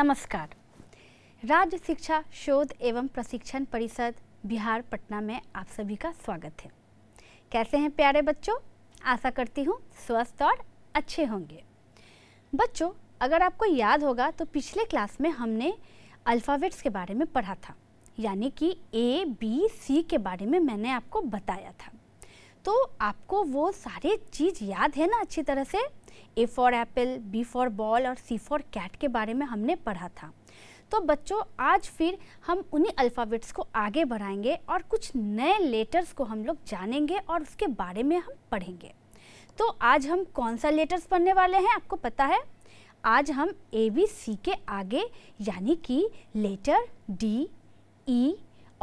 नमस्कार राज्य शिक्षा शोध एवं प्रशिक्षण परिषद बिहार पटना में आप सभी का स्वागत है कैसे हैं प्यारे बच्चों आशा करती हूँ स्वस्थ और अच्छे होंगे बच्चों अगर आपको याद होगा तो पिछले क्लास में हमने अल्फ़ाबेट्स के बारे में पढ़ा था यानी कि ए बी सी के बारे में मैंने आपको बताया था तो आपको वो सारी चीज़ याद है ना अच्छी तरह से A for apple B for ball और सी फॉर कैट के बारे में हमने पढ़ा था तो बच्चों आज फिर हम उन्हीं अल्फ़ाबेट्स को आगे बढ़ाएंगे और कुछ नए लेटर्स को हम लोग जानेंगे और उसके बारे में हम पढ़ेंगे तो आज हम कौन सा लेटर्स पढ़ने वाले हैं आपको पता है आज हम ए बी सी के आगे यानी कि लेटर डी ई e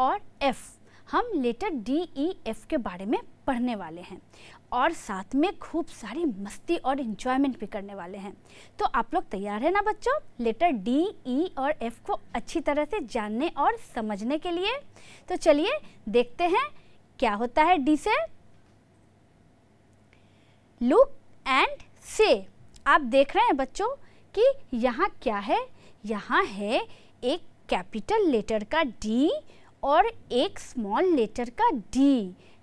और एफ़ हम लेटर डी ई एफ़ के बारे में पढ़ने वाले हैं और साथ में खूब सारी मस्ती और इन्जॉयमेंट भी करने वाले हैं तो आप लोग तैयार हैं ना बच्चों लेटर डी ई e और एफ को अच्छी तरह से जानने और समझने के लिए तो चलिए देखते हैं क्या होता है डी से लुक एंड से आप देख रहे हैं बच्चों कि यहाँ क्या है यहाँ है एक कैपिटल लेटर का डी और एक स्मॉल लेटर का डी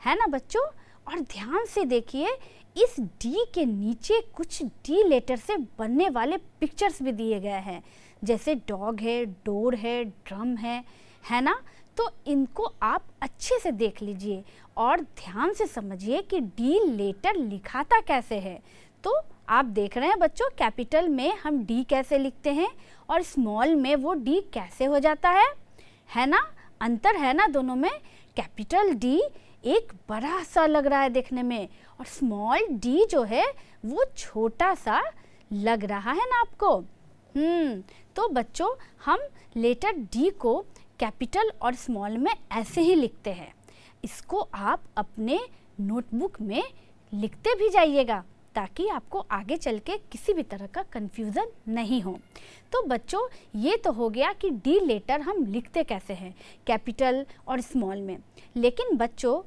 है ना बच्चों और ध्यान से देखिए इस डी के नीचे कुछ डी लेटर से बनने वाले पिक्चर्स भी दिए गए हैं जैसे डॉग है डोर है ड्रम है है ना तो इनको आप अच्छे से देख लीजिए और ध्यान से समझिए कि डी लेटर लिखाता कैसे है तो आप देख रहे हैं बच्चों कैपिटल में हम डी कैसे लिखते हैं और स्मॉल में वो डी कैसे हो जाता है है ना अंतर है ना दोनों में कैपिटल डी एक बड़ा सा लग रहा है देखने में और स्मॉल डी जो है वो छोटा सा लग रहा है ना आपको हम्म तो बच्चों हम लेटर डी को कैपिटल और स्मॉल में ऐसे ही लिखते हैं इसको आप अपने नोटबुक में लिखते भी जाइएगा ताकि आपको आगे चल के किसी भी तरह का कन्फ्यूज़न नहीं हो तो बच्चों ये तो हो गया कि डी लेटर हम लिखते कैसे हैं कैपिटल और स्मॉल में लेकिन बच्चों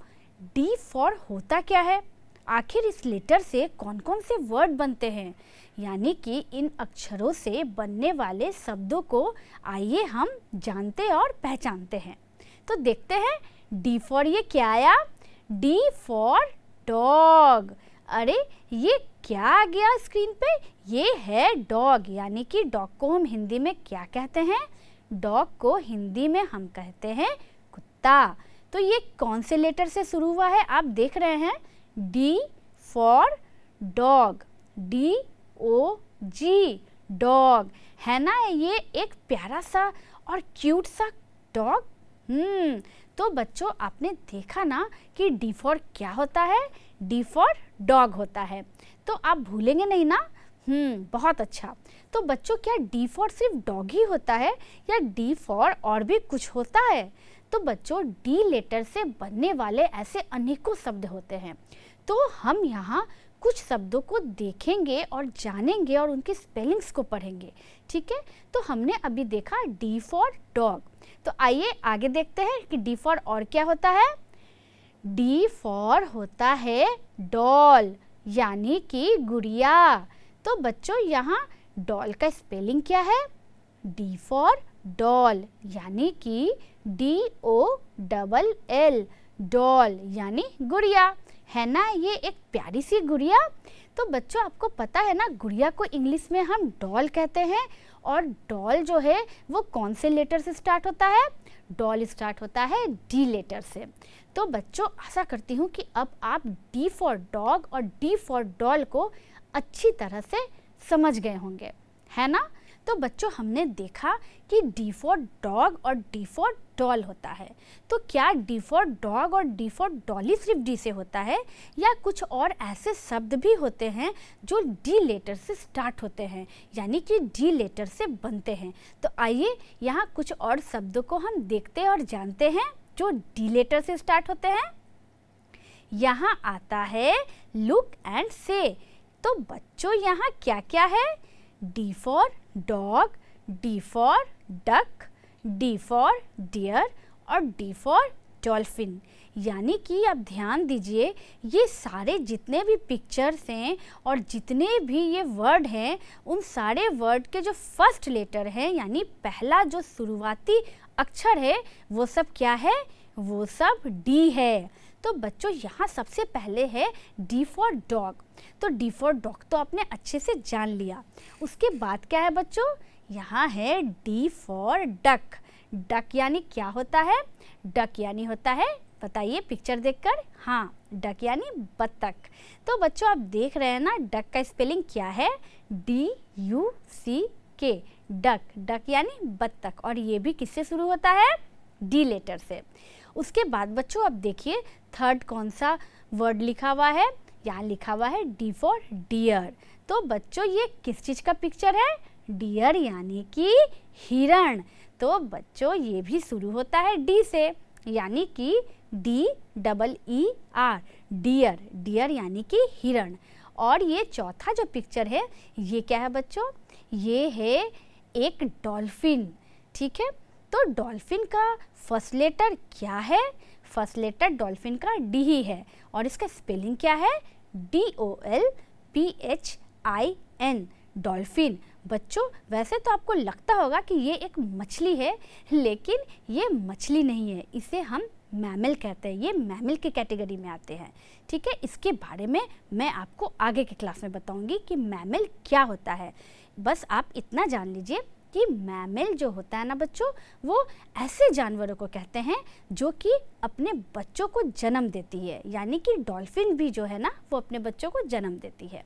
डी फॉर होता क्या है आखिर इस लेटर से कौन कौन से वर्ड बनते हैं यानी कि इन अक्षरों से बनने वाले शब्दों को आइए हम जानते और पहचानते हैं तो देखते हैं डी फॉर ये क्या आया डी फॉर डॉग अरे ये क्या आ गया स्क्रीन पे ये है डॉग यानी कि डॉग को हम हिंदी में क्या कहते हैं डॉग को हिंदी में हम कहते हैं कुत्ता तो ये कौन से लेटर से शुरू हुआ है आप देख रहे हैं D for dog D O G dog है ना ये एक प्यारा सा और क्यूट सा डॉग हम्म तो बच्चों आपने देखा ना कि डी फॉर क्या होता है डी फॉर डॉग होता है तो आप भूलेंगे नहीं ना हम्म बहुत अच्छा तो बच्चों क्या डी फॉर सिर्फ डॉग ही होता है या डी फॉर और भी कुछ होता है तो बच्चों डी लेटर से बनने वाले ऐसे अनेकों शब्द होते हैं तो हम यहाँ कुछ शब्दों को देखेंगे और जानेंगे और उनके स्पेलिंग्स को पढ़ेंगे ठीक है तो हमने अभी देखा डी फॉर डॉग तो आइए आगे देखते हैं कि डी फॉर और क्या होता है डी फॉर होता है डॉल यानी कि गुड़िया तो बच्चों यहाँ डॉल का स्पेलिंग क्या है डी फॉर डॉल यानी कि D O double L doll यानी गुड़िया है ना ये एक प्यारी सी गुड़िया तो बच्चों आपको पता है ना गुड़िया को इंग्लिश में हम डॉल कहते हैं और डॉल जो है वो कौन से लेटर से स्टार्ट होता है डॉल स्टार्ट होता है डी लेटर से तो बच्चों आशा करती हूँ कि अब आप डी फॉर डॉग और डी फॉर डॉल को अच्छी तरह से समझ गए होंगे है ना तो बच्चों हमने देखा कि डी डॉग और डी डॉल होता है तो क्या डिफॉल्ट डॉग और डी डॉली सिर्फ डी से होता है या कुछ और ऐसे शब्द भी होते हैं जो डी लेटर से स्टार्ट होते हैं यानी कि डी लेटर से बनते हैं तो आइए यहाँ कुछ और शब्दों को हम देखते और जानते हैं जो डी लेटर से स्टार्ट होते हैं यहाँ आता है लुक एंड से तो बच्चों यहाँ क्या क्या है D for dog, D for duck, D for deer और D for डॉल्फिन यानी कि आप ध्यान दीजिए ये सारे जितने भी पिक्चर्स हैं और जितने भी ये वर्ड हैं उन सारे वर्ड के जो फर्स्ट लेटर हैं यानी पहला जो शुरुआती अक्षर है वो सब क्या है वो सब डी है तो बच्चों यहाँ सबसे पहले है डी फॉर डॉग तो डी फॉर डॉग तो आपने अच्छे से जान लिया उसके बाद क्या है बच्चों यहाँ है डी फॉर डक डक यानी क्या होता है डक यानी होता है बताइए पिक्चर देखकर हाँ डक यानी बत्तक तो बच्चों आप देख रहे हैं ना डक का स्पेलिंग क्या है D you see K duck duck यानी बत्तख और ये भी किससे शुरू होता है डी लेटर से उसके बाद बच्चों अब देखिए थर्ड कौन सा वर्ड लिखा हुआ है यहाँ लिखा हुआ है डी फॉर डियर तो बच्चों ये किस चीज़ का पिक्चर है डियर यानी कि हिरण तो बच्चों ये भी शुरू होता है डी से यानी कि D double E R deer deer यानी कि हिरण और ये चौथा जो पिक्चर है ये क्या है बच्चों ये है एक डॉल्फिन ठीक है तो डॉल्फिन का फर्स्ट लेटर क्या है फर्स्ट लेटर डॉल्फिन का डी ही है और इसका स्पेलिंग क्या है D O L P H I N dolphin बच्चों वैसे तो आपको लगता होगा कि ये एक मछली है लेकिन ये मछली नहीं है इसे हम मैमल कहते हैं ये मैमल की कैटेगरी में आते हैं ठीक है इसके बारे में मैं आपको आगे के क्लास में बताऊंगी कि मैमल क्या होता है बस आप इतना जान लीजिए कि मैमिल जो होता है ना बच्चों वो ऐसे जानवरों को कहते हैं जो कि अपने बच्चों को जन्म देती है यानी कि डॉल्फिन भी जो है ना वो अपने बच्चों को जन्म देती है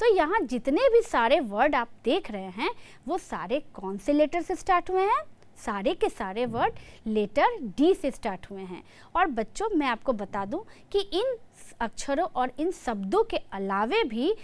तो यहाँ जितने भी सारे वर्ड आप देख रहे हैं वो सारे कौन से लेटर से स्टार्ट हुए हैं सारे के सारे वर्ड लेटर डी से स्टार्ट हुए हैं और बच्चों मैं आपको बता दूं कि इन अक्षरों और इन शब्दों के अलावे भी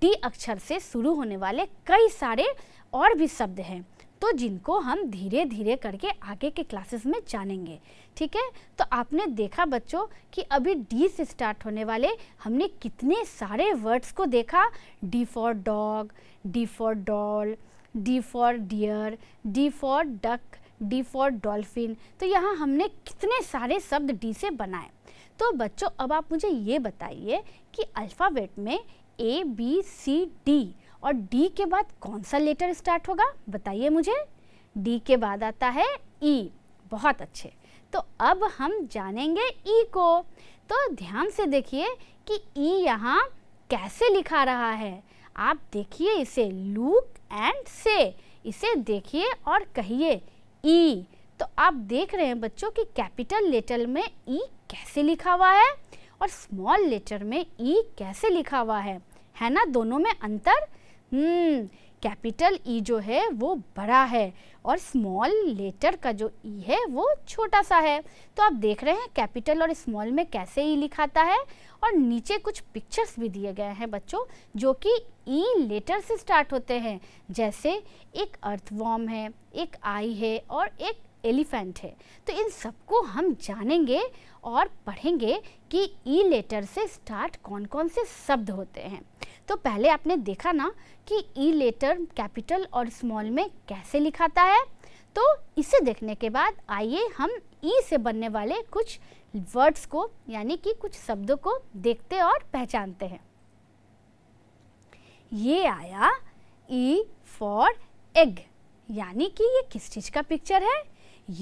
डी अक्षर से शुरू होने वाले कई सारे और भी शब्द हैं तो जिनको हम धीरे धीरे करके आगे के क्लासेस में जानेंगे ठीक है तो आपने देखा बच्चों कि अभी डी से स्टार्ट होने वाले हमने कितने सारे वर्ड्स को देखा D for dog D for doll D for deer D for duck D for dolphin तो यहाँ हमने कितने सारे शब्द डी से बनाए तो बच्चों अब आप मुझे ये बताइए कि अल्फ़ाबेट में ए बी सी डी और डी के बाद कौन सा लेटर स्टार्ट होगा बताइए मुझे डी के बाद आता है ई e। बहुत अच्छे तो अब हम जानेंगे ई e को तो ध्यान से देखिए कि ई e यहाँ कैसे लिखा रहा है आप देखिए इसे लुक एंड से इसे देखिए और कहिए ई तो आप देख रहे हैं बच्चों कि कैपिटल लेटर में ई कैसे लिखा हुआ है और स्मॉल लेटर में ई कैसे लिखा हुआ है है ना दोनों में अंतर हम्म, कैपिटल ई e जो है वो बड़ा है और स्मॉल लेटर का जो ई e है वो छोटा सा है तो आप देख रहे हैं कैपिटल और स्मॉल में कैसे ई e लिखाता है और नीचे कुछ पिक्चर्स भी दिए गए हैं बच्चों जो कि ई लेटर से स्टार्ट होते हैं जैसे एक अर्थवॉर्म है एक आई है और एक एलिफेंट है तो इन सबको हम जानेंगे और पढ़ेंगे कि ई लेटर से स्टार्ट कौन कौन से शब्द होते हैं तो पहले आपने देखा ना कि ई लेटर कैपिटल और स्मॉल में कैसे लिखाता है तो इसे देखने के बाद आइए हम ई e से बनने वाले कुछ वर्ड्स को यानी कि कुछ शब्दों को देखते और पहचानते हैं ये आया ई फॉर एग यानी कि ये किस चीज़ का पिक्चर है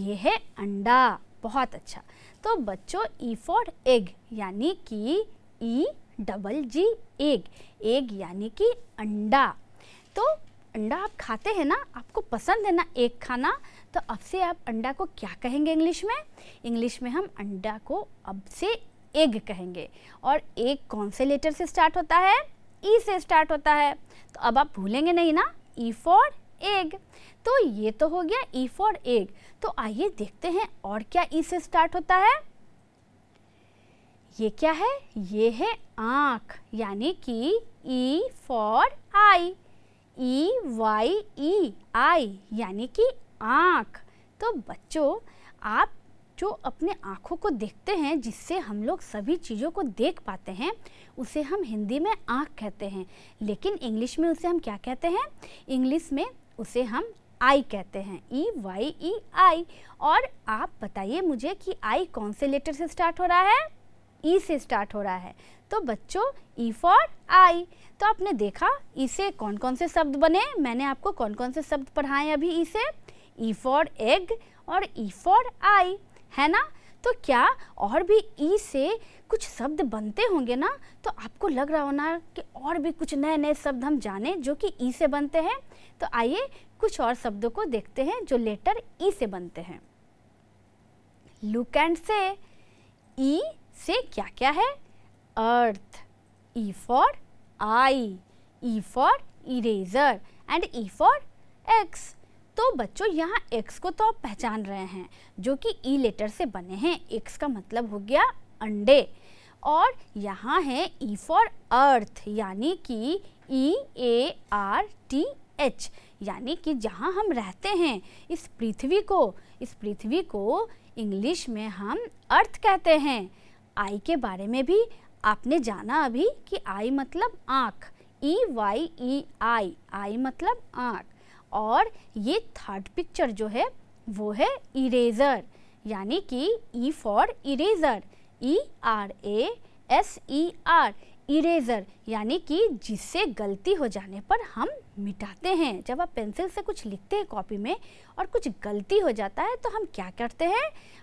ये है अंडा बहुत अच्छा तो बच्चों ई फॉर एग यानी कि E e double G egg egg यानी कि अंडा तो अंडा आप खाते हैं ना आपको पसंद है ना एग खाना तो अब से आप अंडा को क्या कहेंगे इंग्लिश में इंग्लिश में हम अंडा को अब से एग कहेंगे और एग कौन से लेटर से स्टार्ट होता है ई से स्टार्ट होता है तो अब आप भूलेंगे नहीं ना ई फॉर एग तो ये तो हो गया ई फॉर एग तो आइए देखते हैं और क्या ई से स्टार्ट होता है ये क्या है ये है आँख यानी कि E for eye E Y ई आई यानी कि आँख तो बच्चों आप जो अपने आँखों को देखते हैं जिससे हम लोग सभी चीज़ों को देख पाते हैं उसे हम हिंदी में आँख कहते हैं लेकिन इंग्लिश में उसे हम क्या कहते हैं इंग्लिश में उसे हम आई कहते हैं ई वाई ई आई और आप बताइए मुझे कि आई कौन से लेटर से स्टार्ट हो रहा है ई e से स्टार्ट हो रहा है तो बच्चों ई फॉर आई तो आपने देखा ई e से कौन कौन से शब्द बने मैंने आपको कौन कौन से शब्द पढ़ाए अभी ई e से ई फॉर एग और ई फॉर आई है ना तो क्या और भी ई से कुछ शब्द बनते होंगे ना तो आपको लग रहा होना कि और भी कुछ नए नए शब्द हम जाने जो कि ई से बनते हैं तो आइए कुछ और शब्दों को देखते हैं जो लेटर ई से बनते हैं लुक एंड से ई से क्या क्या है earth E for eye E for eraser and E for eggs तो बच्चों यहाँ एक्स को तो आप पहचान रहे हैं जो कि ई e लेटर से बने हैं एक्स का मतलब हो गया अंडे और यहाँ है ई फॉर अर्थ यानी कि E A R T H यानी कि जहाँ हम रहते हैं इस पृथ्वी को इस पृथ्वी को इंग्लिश में हम अर्थ कहते हैं आई के बारे में भी आपने जाना अभी कि आई मतलब आँख ई वाई ई आई आई मतलब आँख और ये थर्ड पिक्चर जो है वो है इरेज़र यानी कि E for eraser E R A S E R eraser यानी कि जिससे गलती हो जाने पर हम मिटाते हैं जब आप पेंसिल से कुछ लिखते हैं कॉपी में और कुछ गलती हो जाता है तो हम क्या करते हैं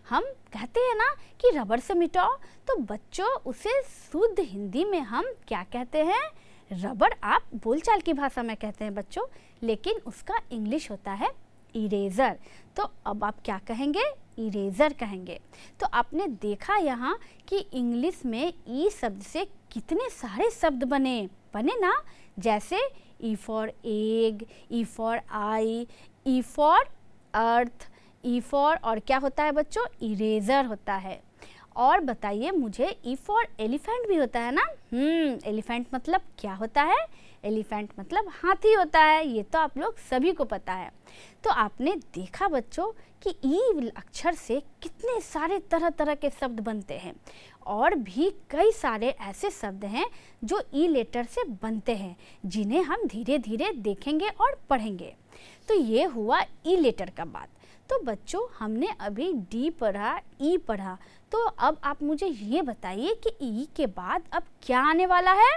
हम कहते हैं ना कि रबर से मिटाओ तो बच्चों उसे शुद्ध हिंदी में हम क्या कहते हैं रबर आप बोलचाल की भाषा में कहते हैं बच्चों लेकिन उसका इंग्लिश होता है इरेज़र तो अब आप क्या कहेंगे इरेज़र कहेंगे तो आपने देखा यहाँ कि इंग्लिश में ई शब्द से कितने सारे शब्द बने बने ना जैसे E for egg E for eye E for earth E for और क्या होता है बच्चों इरेजर होता है और बताइए मुझे ई फॉर एलिफेंट भी होता है ना हम्म एलिफेंट मतलब क्या होता है एलिफेंट मतलब हाथी होता है ये तो आप लोग सभी को पता है तो आपने देखा बच्चों कि ई अक्षर से कितने सारे तरह तरह के शब्द बनते हैं और भी कई सारे ऐसे शब्द हैं जो ई लेटर से बनते हैं जिन्हें हम धीरे धीरे देखेंगे और पढ़ेंगे तो ये हुआ ई लेटर का बात तो बच्चों हमने अभी डी पढ़ा ई पढ़ा तो अब आप मुझे ये बताइए कि ई के बाद अब क्या आने वाला है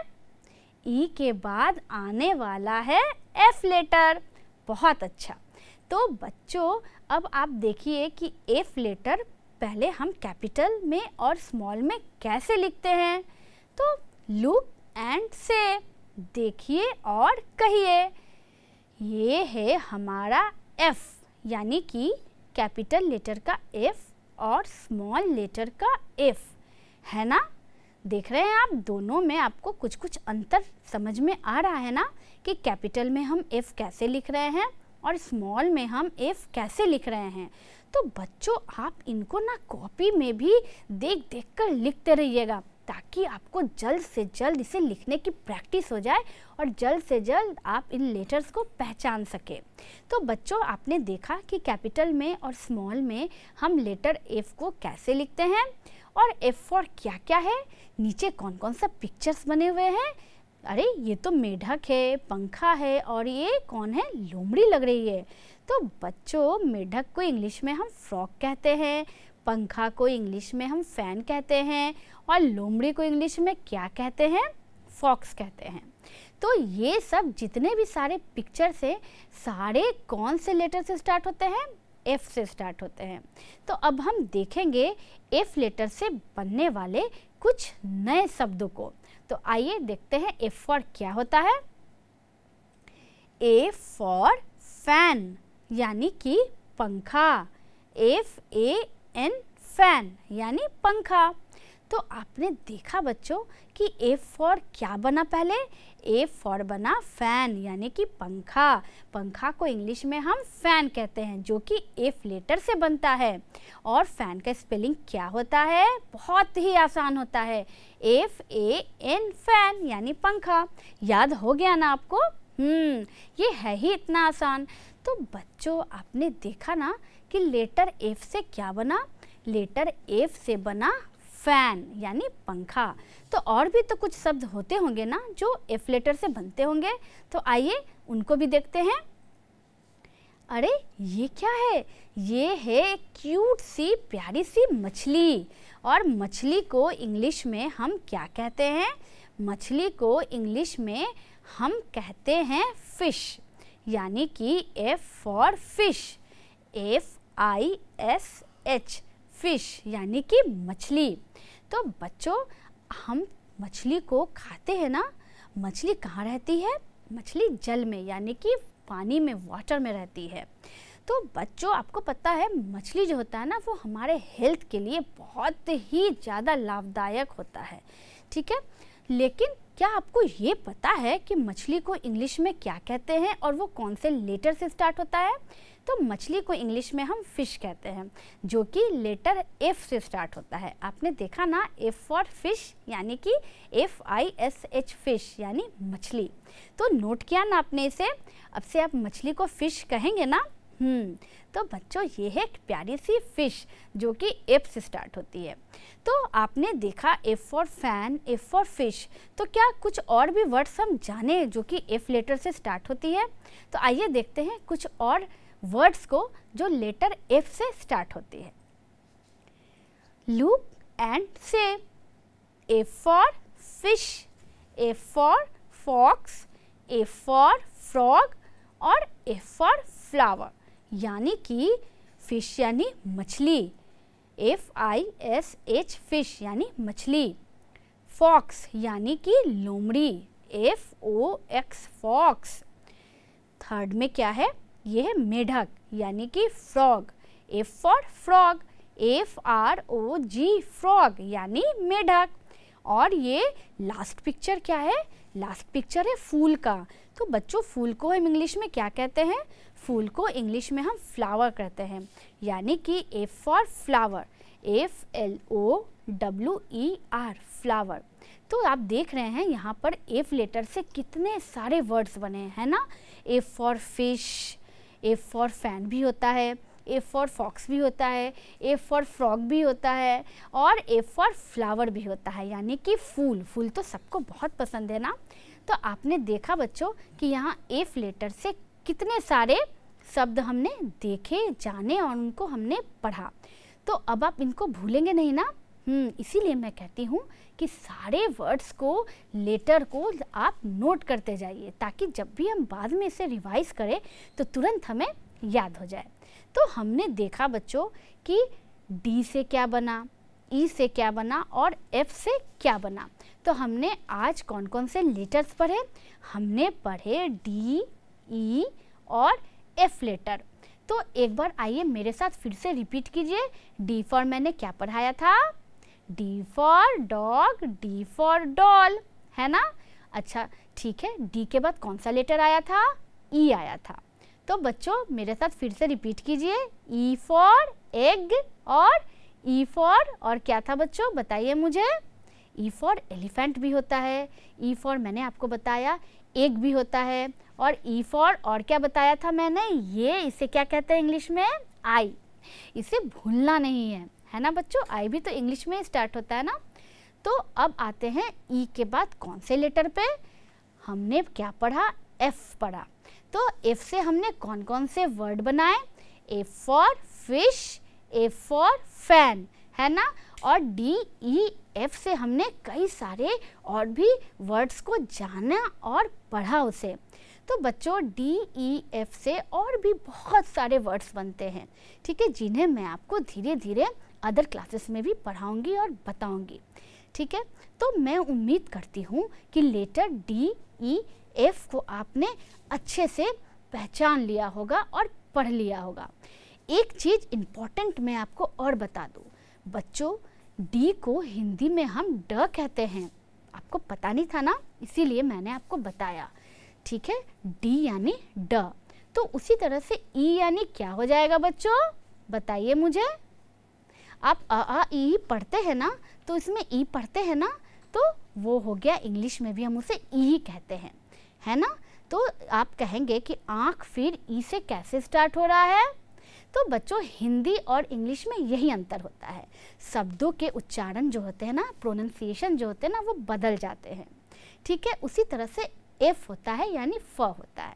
ई e के बाद आने वाला है एफ लेटर बहुत अच्छा तो बच्चों अब आप देखिए कि एफ लेटर पहले हम कैपिटल में और स्मॉल में कैसे लिखते हैं तो लुक एंड से देखिए और कहिए ये है हमारा एफ यानी कि कैपिटल लेटर का एफ और स्मॉल लेटर का एफ है ना देख रहे हैं आप दोनों में आपको कुछ कुछ अंतर समझ में आ रहा है ना कि कैपिटल में हम एफ़ कैसे लिख रहे हैं और स्मॉल में हम एफ़ कैसे लिख रहे हैं तो बच्चों आप इनको ना कॉपी में भी देख देख कर लिखते रहिएगा ताकि आपको जल्द से जल्द इसे लिखने की प्रैक्टिस हो जाए और जल्द से जल्द आप इन लेटर्स को पहचान सके तो बच्चों आपने देखा कि कैपिटल में और स्मॉल में हम लेटर एफ़ को कैसे लिखते हैं और एफ फॉर क्या क्या है नीचे कौन कौन सा पिक्चर्स बने हुए हैं अरे ये तो मेढक है पंखा है और ये कौन है लोमड़ी लग रही है तो बच्चों मेढक को इंग्लिश में हम फ्रॉक कहते हैं पंखा को इंग्लिश में हम फैन कहते हैं और लोमड़ी को इंग्लिश में क्या कहते हैं फॉक्स कहते हैं तो ये सब जितने भी सारे पिक्चर्स हैं सारे कौन से लेटर से स्टार्ट होते हैं एफ़ से स्टार्ट होते हैं तो अब हम देखेंगे एफ़ लेटर से बनने वाले कुछ नए शब्दों को तो आइए देखते हैं एफ फॉर क्या होता है ए फॉर फैन यानी कि पंखा एफ ए एन फैन यानी पंखा तो आपने देखा बच्चों कि ए फॉर क्या बना पहले ए फॉर बना फैन यानी कि पंखा पंखा को इंग्लिश में हम फैन कहते हैं जो कि एफ लेटर से बनता है और फैन का स्पेलिंग क्या होता है बहुत ही आसान होता है एफ ए एन फैन यानी पंखा याद हो गया ना आपको हम्म ये है ही इतना आसान तो बच्चों आपने देखा ना कि लेटर एफ से क्या बना लेटर एफ से बना फैन यानी पंखा तो और भी तो कुछ शब्द होते होंगे ना जो एफ लेटर से बनते होंगे तो आइए उनको भी देखते हैं अरे ये क्या है ये है क्यूट सी प्यारी सी मछली और मछली को इंग्लिश में हम क्या कहते हैं मछली को इंग्लिश में हम कहते हैं फिश यानी कि F for fish F I S H fish यानी कि मछली तो बच्चों हम मछली को खाते हैं ना मछली कहाँ रहती है मछली जल में यानी कि पानी में वाटर में रहती है तो बच्चों आपको पता है मछली जो होता है ना वो हमारे हेल्थ के लिए बहुत ही ज़्यादा लाभदायक होता है ठीक है लेकिन क्या आपको ये पता है कि मछली को इंग्लिश में क्या कहते हैं और वो कौन से लेटर से स्टार्ट होता है तो मछली को इंग्लिश में हम फिश कहते हैं जो कि लेटर एफ से स्टार्ट होता है आपने देखा ना एफ फॉर फिश यानी कि F I S H fish यानी मछली तो नोट किया ना आपने इसे अब से आप मछली को फिश कहेंगे ना हम्म, तो बच्चों ये है एक प्यारी सी फिश जो कि एफ से स्टार्ट होती है तो आपने देखा F for fan F for fish तो क्या कुछ और भी वर्ड्स हम जाने जो कि एफ लेटर से स्टार्ट होती है तो आइए देखते हैं कुछ और वर्ड्स को जो लेटर एफ से स्टार्ट होती है लूप एंड से F for fish F for fox F for frog और एफ फॉर फ्लावर यानी कि फिश यानी मछली F I S H fish यानी मछली फॉक्स यानी कि लोमड़ी F O X fox third में क्या है ये है मेढक यानी कि frog F for frog F R O G frog यानी मेढक और ये लास्ट पिक्चर क्या है लास्ट पिक्चर है फूल का तो बच्चों फूल को हम इंग्लिश में क्या कहते हैं फूल को इंग्लिश में हम फ्लावर कहते हैं यानी कि A for flower F L O W E R flower तो आप देख रहे हैं यहाँ पर एफ लेटर से कितने सारे वर्ड्स बने हैं ना F for fish F for fan भी होता है ए फॉर फॉक्स भी होता है ए फॉर फ्रॉग भी होता है और ए फॉर फ्लावर भी होता है यानी कि फूल फूल तो सबको बहुत पसंद है ना तो आपने देखा बच्चों कि यहाँ एफ लेटर से कितने सारे शब्द हमने देखे जाने और उनको हमने पढ़ा तो अब आप इनको भूलेंगे नहीं ना हम्म, इसीलिए मैं कहती हूँ कि सारे वर्ड्स को लेटर को आप नोट करते जाइए ताकि जब भी हम बाद में इसे रिवाइज करें तो तुरंत हमें याद हो जाए तो हमने देखा बच्चों कि डी से क्या बना ई e से क्या बना और एफ से क्या बना तो हमने आज कौन कौन से लेटर्स पढ़े हमने पढ़े डी ई e, और एफ लेटर तो एक बार आइए मेरे साथ फिर से रिपीट कीजिए डी फॉर मैंने क्या पढ़ाया था D for dog D for doll है ना अच्छा ठीक है डी के बाद कौन सा लेटर आया था ई e आया था तो बच्चों मेरे साथ फिर से रिपीट कीजिए ई फॉर एग और ई e फॉर और क्या था बच्चों बताइए मुझे ई फॉर एलिफेंट भी होता है ई e फॉर मैंने आपको बताया एग भी होता है और ई e फॉर और क्या बताया था मैंने ये इसे क्या कहते हैं इंग्लिश में आई इसे भूलना नहीं है है ना बच्चों आई भी तो इंग्लिश में स्टार्ट होता है ना तो अब आते हैं ई के बाद कौन से लेटर पे हमने क्या पढ़ा एफ पढ़ा तो एफ से हमने कौन कौन से वर्ड बनाए A for fish A for fan है ना और डी ई एफ से हमने कई सारे और भी वर्ड्स को जाना और पढ़ा उसे तो बच्चों डी ई एफ से और भी बहुत सारे वर्ड्स बनते हैं ठीक है जिन्हें मैं आपको धीरे धीरे अदर क्लासेस में भी पढ़ाऊंगी और बताऊंगी ठीक है तो मैं उम्मीद करती हूँ कि लेटर डी ई एफ को आपने अच्छे से पहचान लिया होगा और पढ़ लिया होगा एक चीज़ इम्पॉर्टेंट मैं आपको और बता दूँ बच्चों डी को हिंदी में हम ड कहते हैं आपको पता नहीं था ना इसीलिए मैंने आपको बताया ठीक है डी यानी ड तो उसी तरह से ई e यानी क्या हो जाएगा बच्चों बताइए मुझे आप अ आ ई पढ़ते हैं ना तो इसमें ई e पढ़ते हैं ना तो वो हो गया इंग्लिश में भी हम उसे ई e कहते हैं है ना तो आप कहेंगे कि आँख फिर ई से कैसे स्टार्ट हो रहा है तो बच्चों हिंदी और इंग्लिश में यही अंतर होता है शब्दों के उच्चारण जो होते हैं ना प्रोनंसिएशन जो होते हैं ना वो बदल जाते हैं ठीक है उसी तरह से एफ होता है यानी फ होता है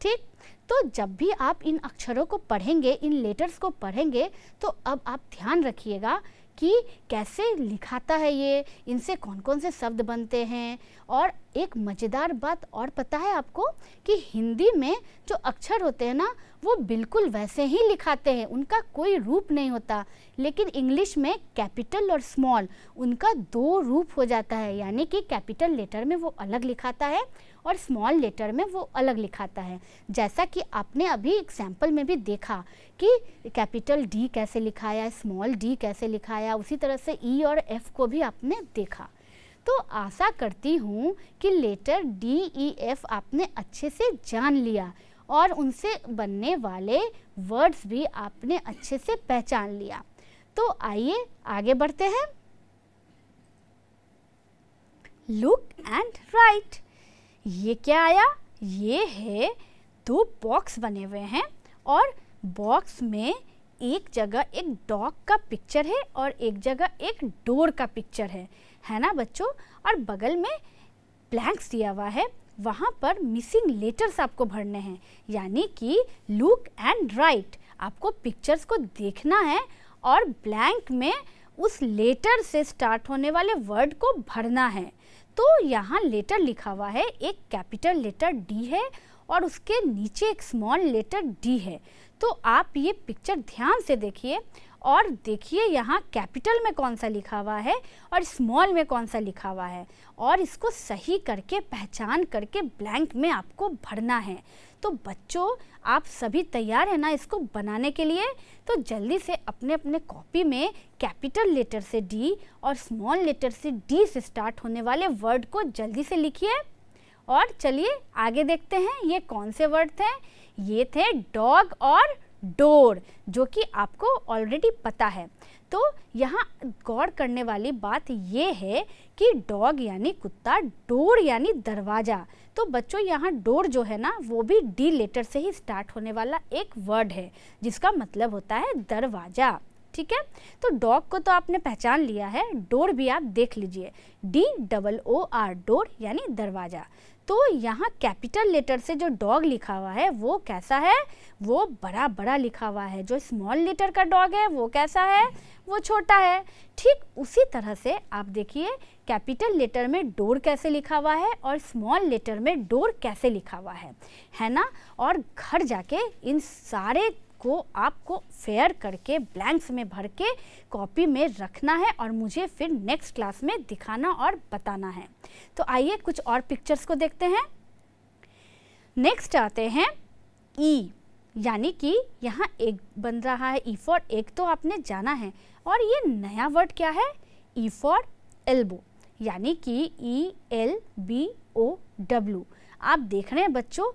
ठीक तो जब भी आप इन अक्षरों को पढ़ेंगे इन लेटर्स को पढ़ेंगे तो अब आप ध्यान रखिएगा कि कैसे लिखाता है ये इनसे कौन कौन से शब्द बनते हैं और एक मज़ेदार बात और पता है आपको कि हिंदी में जो अक्षर होते हैं ना वो बिल्कुल वैसे ही लिखाते हैं उनका कोई रूप नहीं होता लेकिन इंग्लिश में कैपिटल और स्मॉल उनका दो रूप हो जाता है यानी कि कैपिटल लेटर में वो अलग लिखाता है और स्मॉल लेटर में वो अलग लिखाता है जैसा कि आपने अभी एग्जाम्पल में भी देखा कि कैपिटल डी कैसे लिखाया स्मॉल डी कैसे लिखाया उसी तरह से ई e और एफ को भी आपने देखा तो आशा करती हूँ कि लेटर डी ई एफ आपने अच्छे से जान लिया और उनसे बनने वाले वर्ड्स भी आपने अच्छे से पहचान लिया तो आइए आगे बढ़ते हैं लुक एंड राइट ये क्या आया ये है दो बॉक्स बने हुए हैं और बॉक्स में एक जगह एक डॉग का पिक्चर है और एक जगह एक डोर का पिक्चर है है ना बच्चों और बगल में ब्लैंक्स दिया हुआ है वहाँ पर मिसिंग लेटर्स आपको भरने हैं यानी कि लुक एंड राइट आपको पिक्चर्स को देखना है और ब्लैंक में उस लेटर से स्टार्ट होने वाले वर्ड को भरना है तो यहाँ लेटर लिखा हुआ है एक कैपिटल लेटर डी है और उसके नीचे एक स्मॉल लेटर डी है तो आप ये पिक्चर ध्यान से देखिए और देखिए यहाँ कैपिटल में कौन सा लिखा हुआ है और स्मॉल में कौन सा लिखा हुआ है और इसको सही करके पहचान करके ब्लैंक में आपको भरना है तो बच्चों आप सभी तैयार हैं ना इसको बनाने के लिए तो जल्दी से अपने अपने कॉपी में कैपिटल लेटर से डी और स्मॉल लेटर से डी से स्टार्ट होने वाले वर्ड को जल्दी से लिखिए और चलिए आगे देखते हैं ये कौन से वर्ड थे ये थे डॉग और डोर जो कि आपको ऑलरेडी पता है तो यहाँ गौर करने वाली बात ये है कि डॉग यानी कुत्ता डोर यानी दरवाज़ा तो बच्चों यहाँ डोर जो है ना वो भी डी लेटर से ही स्टार्ट होने वाला एक वर्ड है जिसका मतलब होता है दरवाज़ा ठीक है तो डॉग को तो आपने पहचान लिया है डोर भी आप देख लीजिए D double O R door यानी दरवाज़ा तो यहाँ कैपिटल लेटर से जो डॉग लिखा हुआ है वो कैसा है वो बड़ा बड़ा लिखा हुआ है जो स्मॉल लेटर का डॉग है वो कैसा है वो छोटा है ठीक उसी तरह से आप देखिए कैपिटल लेटर में डोर कैसे लिखा हुआ है और स्मॉल लेटर में डोर कैसे लिखा हुआ है है ना और घर जाके इन सारे को आपको फेयर करके ब्लैंक्स में भर के कॉपी में रखना है और मुझे फिर नेक्स्ट क्लास में दिखाना और बताना है तो आइए कुछ और पिक्चर्स को देखते हैं नेक्स्ट आते हैं ई e, यानी कि यहाँ एक बन रहा है ई e फॉर एक तो आपने जाना है और ये नया वर्ड क्या है ई फॉर एल्बो यानी कि E L B O W आप देख रहे हैं बच्चों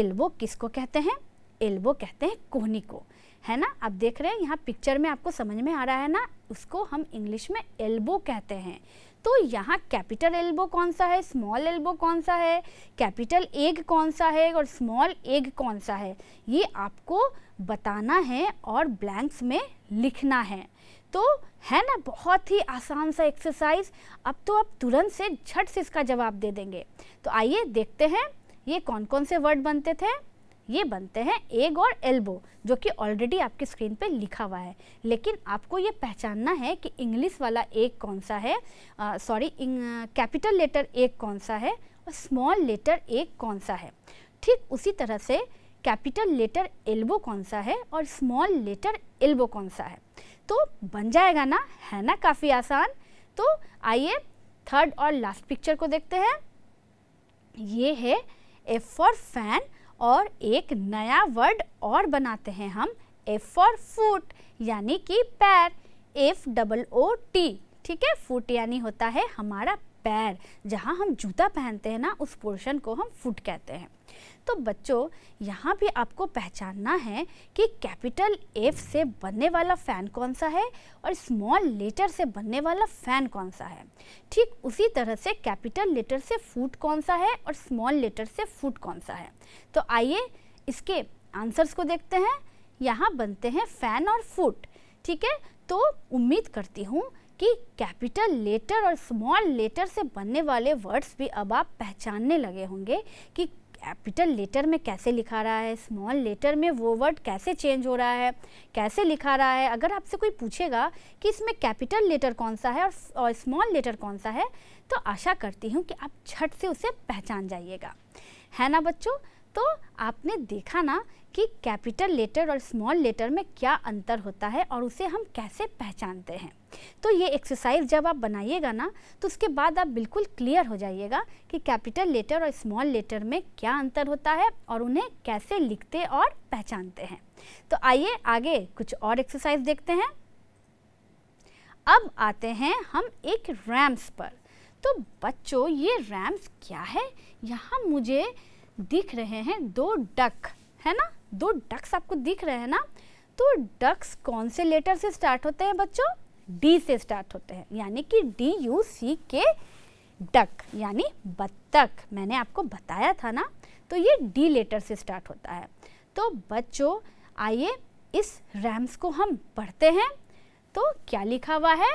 एल्बो किसको कहते हैं एल्बो कहते हैं कोहनी को है ना आप देख रहे हैं यहाँ पिक्चर में आपको समझ में आ रहा है ना उसको हम इंग्लिश में एल्बो कहते हैं तो यहाँ कैपिटल एल्बो कौन सा है स्मॉल एल्बो कौन सा है कैपिटल एग कौन सा है और स्मॉल एग कौन सा है ये आपको बताना है और ब्लैंक्स में लिखना है तो है ना बहुत ही आसान सा एक्सरसाइज अब तो आप तुरंत से झट से इसका जवाब दे देंगे तो आइए देखते हैं ये कौन कौन से वर्ड बनते थे ये बनते हैं एग और एल्बो जो कि ऑलरेडी आपकी स्क्रीन पे लिखा हुआ है लेकिन आपको ये पहचानना है कि इंग्लिश वाला एग कौन सा है सॉरी कैपिटल लेटर एग कौन सा है और स्मॉल लेटर एग कौन सा है ठीक उसी तरह से कैपिटल लेटर एल्बो कौन सा है और स्मॉल लेटर एल्बो कौन सा है तो बन जाएगा ना है ना काफ़ी आसान तो आइए थर्ड और लास्ट पिक्चर को देखते हैं ये है एफ फॉर फैन और एक नया वर्ड और बनाते हैं हम एफ फॉर फूट यानी कि पैर एफ डबल ओ टी ठीक है फुट यानी होता है हमारा पैर जहाँ हम जूता पहनते हैं ना उस पोर्शन को हम फुट कहते हैं तो बच्चों यहाँ भी आपको पहचानना है कि कैपिटल एफ से बनने वाला फ़ैन कौन सा है और स्मॉल लेटर से बनने वाला फ़ैन कौन सा है ठीक उसी तरह से कैपिटल लेटर से फूट कौन सा है और स्मॉल लेटर से फूट कौन सा है तो आइए इसके आंसर्स को देखते हैं यहाँ बनते हैं फ़ैन और फूट ठीक है तो उम्मीद करती हूँ कि कैपिटल लेटर और स्मॉल लेटर से बनने वाले वर्ड्स भी अब आप पहचानने लगे होंगे कि कैपिटल लेटर में कैसे लिखा रहा है स्मॉल लेटर में वो वर्ड कैसे चेंज हो रहा है कैसे लिखा रहा है अगर आपसे कोई पूछेगा कि इसमें कैपिटल लेटर कौन सा है और स्मॉल लेटर कौन सा है तो आशा करती हूँ कि आप झट से उसे पहचान जाइएगा है ना बच्चों तो आपने देखा ना कि कैपिटल लेटर और स्मॉल लेटर में क्या अंतर होता है और उसे हम कैसे पहचानते हैं तो ये एक्सरसाइज जब आप बनाइएगा ना तो उसके बाद आप बिल्कुल क्लियर हो जाइएगा कि कैपिटल लेटर और स्मॉल लेटर में क्या अंतर होता है और उन्हें कैसे लिखते और पहचानते हैं तो आइए आगे कुछ और एक्सरसाइज देखते हैं अब आते हैं हम एक रैम्स पर तो बच्चों ये रैम्स क्या है यहाँ मुझे दिख रहे हैं दो डक है ना दो डक्स आपको दिख रहे हैं ना तो डक्स कौन से लेटर से स्टार्ट होते हैं बच्चों डी से स्टार्ट होते हैं यानी कि D you see K duck यानी बत्तख मैंने आपको बताया था ना तो ये डी लेटर से स्टार्ट होता है तो बच्चों आइए इस रैम्स को हम पढ़ते हैं तो क्या लिखा हुआ है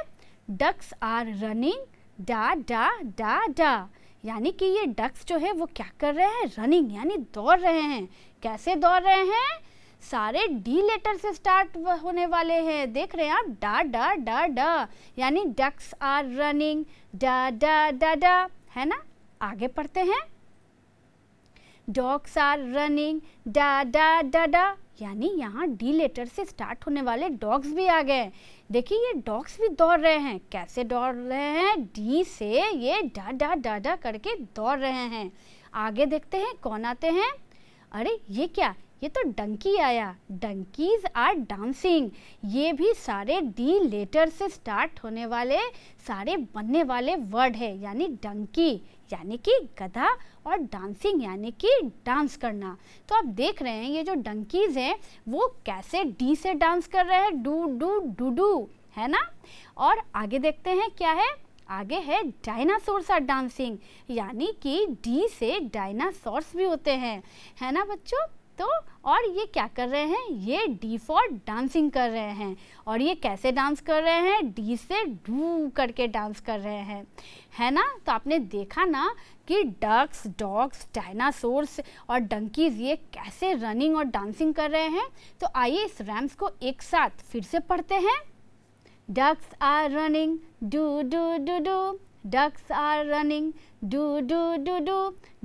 डक्स आर रनिंग डा डा डा डा यानी कि ये डक्स जो है वो क्या कर रहे हैं रनिंग यानी दौड़ रहे हैं कैसे दौड़ रहे हैं सारे डी लेटर से स्टार्ट होने वाले हैं देख रहे हैं आप डा डा डा डा यानी डक्स आर रनिंग डा डा डा डा है ना आगे पढ़ते हैं डॉग्स आर रनिंग डा डा डा डा यानी यहाँ डी लेटर से स्टार्ट होने वाले डॉग्स भी आ गए देखिए ये डॉग्स भी दौड़ रहे हैं कैसे दौड़ रहे हैं डी से ये डा डा डा डा करके दौड़ रहे हैं आगे देखते हैं कौन आते हैं अरे ये क्या ये तो डंकी आया डंकीज आर डांसिंग ये भी सारे डी लेटर से स्टार्ट होने वाले सारे बनने वाले वर्ड है यानी डंकी यानी कि गधा और डांसिंग यानी कि डांस करना तो आप देख रहे हैं ये जो डंकीज हैं वो कैसे डी से डांस कर रहे हैं डू डू डू डू है ना और आगे देखते हैं क्या है आगे है डायनासोरस आर डांसिंग यानी कि डी से डायनासोर्स भी होते हैं है ना बच्चों तो और ये क्या कर रहे हैं ये डी फॉर डांसिंग कर रहे हैं और ये कैसे डांस कर रहे हैं डी से डू करके डांस कर रहे हैं है ना तो आपने देखा ना कि डक्स डॉग्स डायनासोर्स और डंकीज़ ये कैसे रनिंग और डांसिंग कर रहे हैं तो आइए इस रैम्स को एक साथ फिर से पढ़ते हैं ducks are running doo doo doo doo ducks are running doo doo doo doo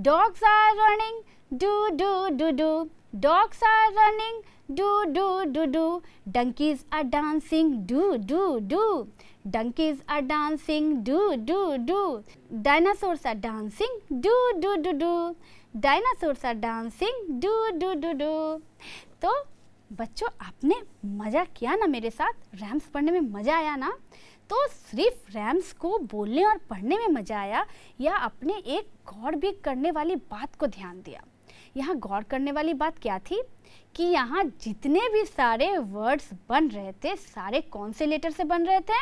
dogs are running doo doo doo doo Dogs are running, do do do do. Donkeys are dancing, do do do. Donkeys are dancing, do do do. Dinosaurs are dancing, do do do do. Dinosaurs are dancing, do do do do. तो बच्चों आपने मज़ा किया ना मेरे साथ rams पढ़ने में मज़ा आया ना तो सिर्फ रैम्स को बोलने और पढ़ने में मज़ा आया या अपने एक गौर भी करने वाली बात को ध्यान दिया यहाँ गौर करने वाली बात क्या थी कि यहाँ जितने भी सारे वर्ड्स बन रहे थे सारे कौन से लेटर से बन रहे थे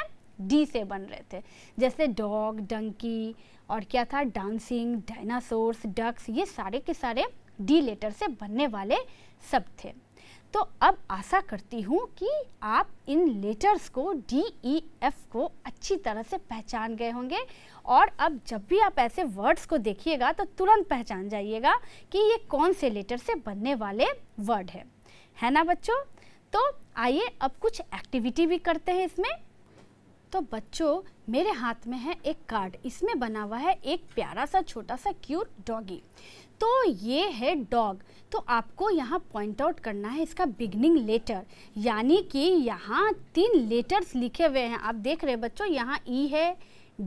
डी से बन रहे थे जैसे डॉग डंकी और क्या था डांसिंग डायनासोर्स डक्स ये सारे के सारे डी लेटर से बनने वाले सब थे तो अब आशा करती हूँ कि आप इन लेटर्स को डी ई एफ को अच्छी तरह से पहचान गए होंगे और अब जब भी आप ऐसे वर्ड्स को देखिएगा तो तुरंत पहचान जाइएगा कि ये कौन से लेटर से बनने वाले वर्ड है है ना बच्चों तो आइए अब कुछ एक्टिविटी भी करते हैं इसमें तो बच्चों मेरे हाथ में है एक कार्ड इसमें बना हुआ है एक प्यारा सा छोटा सा क्यूट डॉगी तो ये है डॉग तो आपको यहाँ पॉइंट आउट करना है इसका बिगनिंग लेटर यानी कि यहाँ तीन लेटर्स लिखे हुए हैं आप देख रहे हैं बच्चों यहाँ ई e है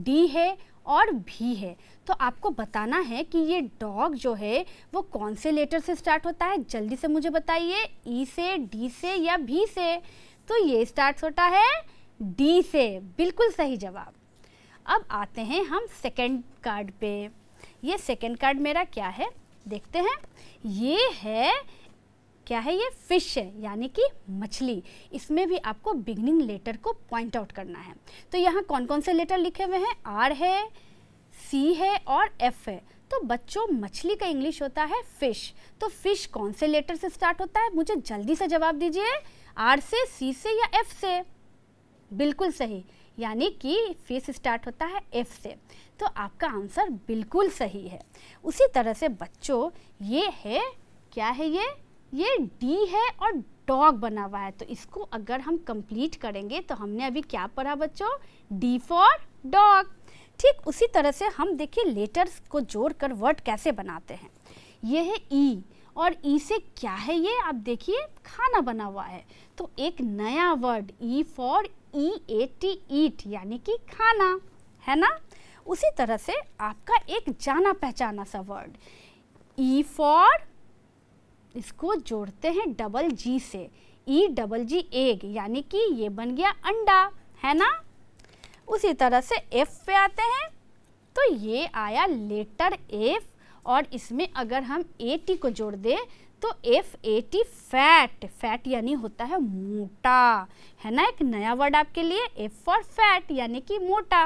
डी है और भी है तो आपको बताना है कि ये डॉग जो है वो कौन से लेटर से स्टार्ट होता है जल्दी से मुझे बताइए ई e से डी से या भी से तो ये स्टार्ट होता है डी से बिल्कुल सही जवाब अब आते हैं हम सेकेंड कार्ड पे ये सेकेंड कार्ड मेरा क्या है देखते हैं ये है क्या है ये फिश है यानी कि मछली इसमें भी आपको बिगनिंग लेटर को पॉइंट आउट करना है तो यहाँ कौन कौन से लेटर लिखे हुए हैं आर है सी है और एफ है तो बच्चों मछली का इंग्लिश होता है फिश तो फिश कौन से लेटर से स्टार्ट होता है मुझे जल्दी से जवाब दीजिए आर से सी से या एफ से बिल्कुल सही यानी कि फेस स्टार्ट होता है एफ से तो आपका आंसर बिल्कुल सही है उसी तरह से बच्चों ये है क्या है ये ये डी है और डॉग बना हुआ है तो इसको अगर हम कंप्लीट करेंगे तो हमने अभी क्या पढ़ा बच्चों डी फॉर डॉग ठीक उसी तरह से हम देखिए लेटर्स को जोड़कर वर्ड कैसे बनाते हैं ये है ई e और ई e से क्या है ये आप देखिए खाना बना हुआ है तो एक नया word E for E A T eat यानी कि खाना है ना उसी तरह से आपका एक जाना पहचाना सा वर्ड ई फॉर इसको जोड़ते हैं डबल जी से ई डबल जी एग यानी कि ये बन गया अंडा है ना उसी तरह से एफ पे आते हैं तो ये आया लेटर एफ और इसमें अगर हम ए टी को जोड़ दें तो F A T fat fat यानी होता है मोटा है ना एक नया वर्ड आपके लिए एफ फॉर फैट यानी कि मोटा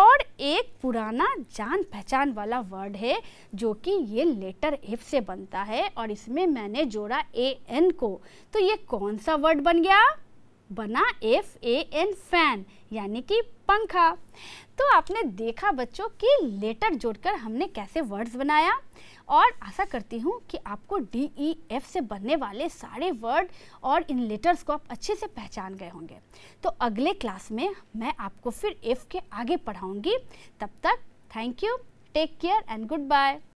और एक पुराना जान पहचान वाला वर्ड है जो कि ये लेटर एफ से बनता है और इसमें मैंने जोड़ा ए एन को तो ये कौन सा वर्ड बन गया बना एफ ए एन फैन यानी कि पंखा तो आपने देखा बच्चों कि लेटर जोड़कर हमने कैसे वर्ड्स बनाया और आशा करती हूँ कि आपको डी ई एफ से बनने वाले सारे वर्ड और इन लेटर्स को आप अच्छे से पहचान गए होंगे तो अगले क्लास में मैं आपको फिर एफ के आगे पढ़ाऊँगी तब तक thank you take care and good bye